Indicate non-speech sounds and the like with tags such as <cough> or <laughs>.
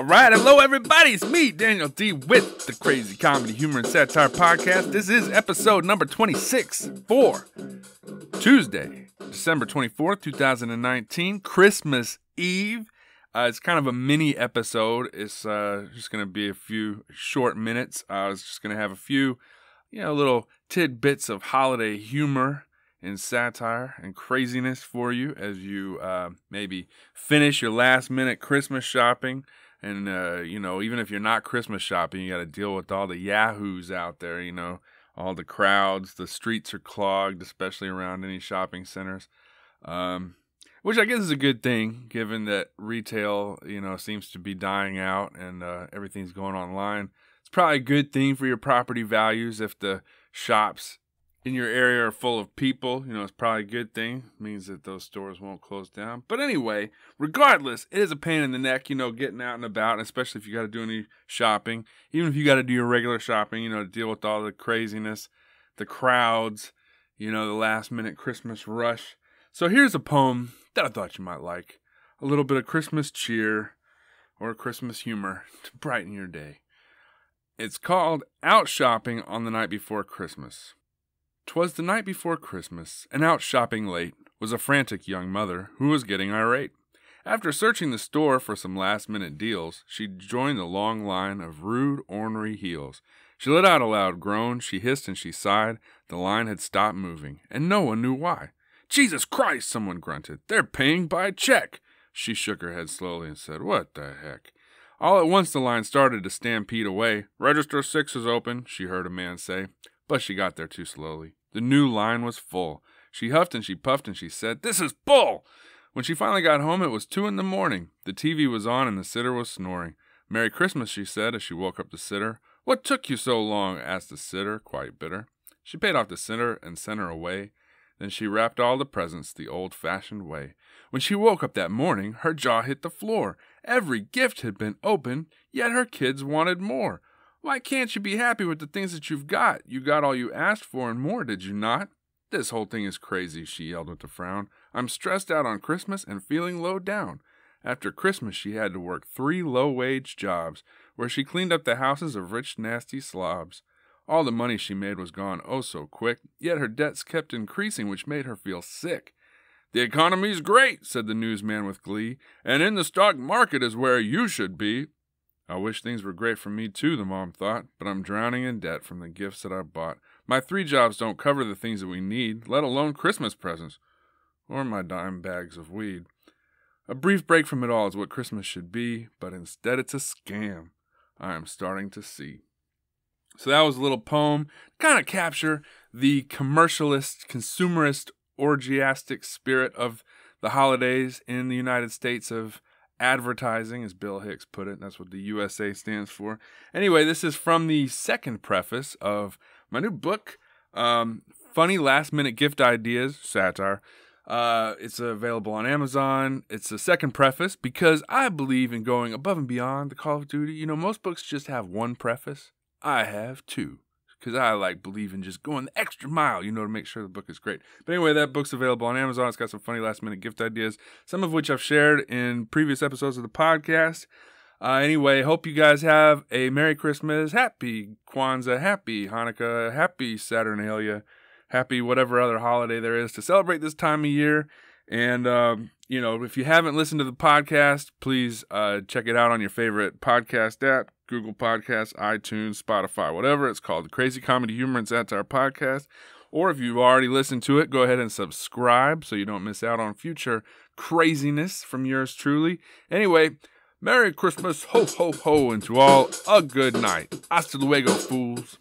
All right, hello everybody. It's me, Daniel D. with the Crazy Comedy Humor and Satire Podcast. This is episode number 26 for Tuesday, December 24th, 2019, Christmas Eve. Uh, it's kind of a mini episode. It's uh, just going to be a few short minutes. Uh, I was just going to have a few, you know, little tidbits of holiday humor and satire and craziness for you as you uh, maybe finish your last minute Christmas shopping and uh, you know, even if you're not Christmas shopping, you got to deal with all the yahoos out there. You know, all the crowds. The streets are clogged, especially around any shopping centers. Um, which I guess is a good thing, given that retail, you know, seems to be dying out and uh, everything's going online. It's probably a good thing for your property values if the shops in your area are full of people, you know, it's probably a good thing. It means that those stores won't close down. But anyway, regardless, it is a pain in the neck, you know, getting out and about, especially if you got to do any shopping. Even if you got to do your regular shopping, you know, to deal with all the craziness, the crowds, you know, the last minute Christmas rush. So here's a poem that I thought you might like. A little bit of Christmas cheer or Christmas humor <laughs> to brighten your day. It's called Out Shopping on the Night Before Christmas. 'Twas the night before Christmas, and out shopping late was a frantic young mother who was getting irate. After searching the store for some last minute deals, she joined the long line of rude, ornery heels. She let out a loud groan, she hissed and she sighed. The line had stopped moving, and no one knew why. Jesus Christ, someone grunted. They're paying by check. She shook her head slowly and said, What the heck? All at once, the line started to stampede away. Register six is open, she heard a man say, but she got there too slowly. The new line was full. She huffed and she puffed and she said, This is bull! When she finally got home, it was two in the morning. The TV was on and the sitter was snoring. Merry Christmas, she said as she woke up the sitter. What took you so long? asked the sitter, quite bitter. She paid off the sitter and sent her away. Then she wrapped all the presents the old fashioned way. When she woke up that morning, her jaw hit the floor. Every gift had been opened, yet her kids wanted more. Why can't you be happy with the things that you've got? You got all you asked for and more, did you not? This whole thing is crazy, she yelled with a frown. I'm stressed out on Christmas and feeling low down. After Christmas, she had to work three low wage jobs where she cleaned up the houses of rich, nasty slobs. All the money she made was gone oh so quick, yet her debts kept increasing, which made her feel sick. The economy's great, said the newsman with glee, and in the stock market is where you should be. I wish things were great for me too, the mom thought, but I'm drowning in debt from the gifts that I bought. My three jobs don't cover the things that we need, let alone Christmas presents, or my dime bags of weed. A brief break from it all is what Christmas should be, but instead it's a scam. I am starting to see. So that was a little poem, kind of capture the commercialist, consumerist, orgiastic spirit of the holidays in the United States of advertising, as Bill Hicks put it. That's what the USA stands for. Anyway, this is from the second preface of my new book, um, Funny Last Minute Gift Ideas Satire. Uh, it's available on Amazon. It's the second preface because I believe in going above and beyond the Call of Duty. You know, most books just have one preface. I have two because I like believe in just going the extra mile, you know, to make sure the book is great. But anyway, that book's available on Amazon. It's got some funny last minute gift ideas, some of which I've shared in previous episodes of the podcast. Uh, anyway, hope you guys have a Merry Christmas, Happy Kwanzaa, Happy Hanukkah, Happy Saturnalia, Happy whatever other holiday there is to celebrate this time of year. And, um, you know, if you haven't listened to the podcast, please uh, check it out on your favorite podcast app Google Podcasts, iTunes, Spotify, whatever. It's called Crazy Comedy Humor and Satire Podcast. Or if you've already listened to it, go ahead and subscribe so you don't miss out on future craziness from yours truly. Anyway, Merry Christmas, ho ho ho, and to all a good night. Hasta luego, fools.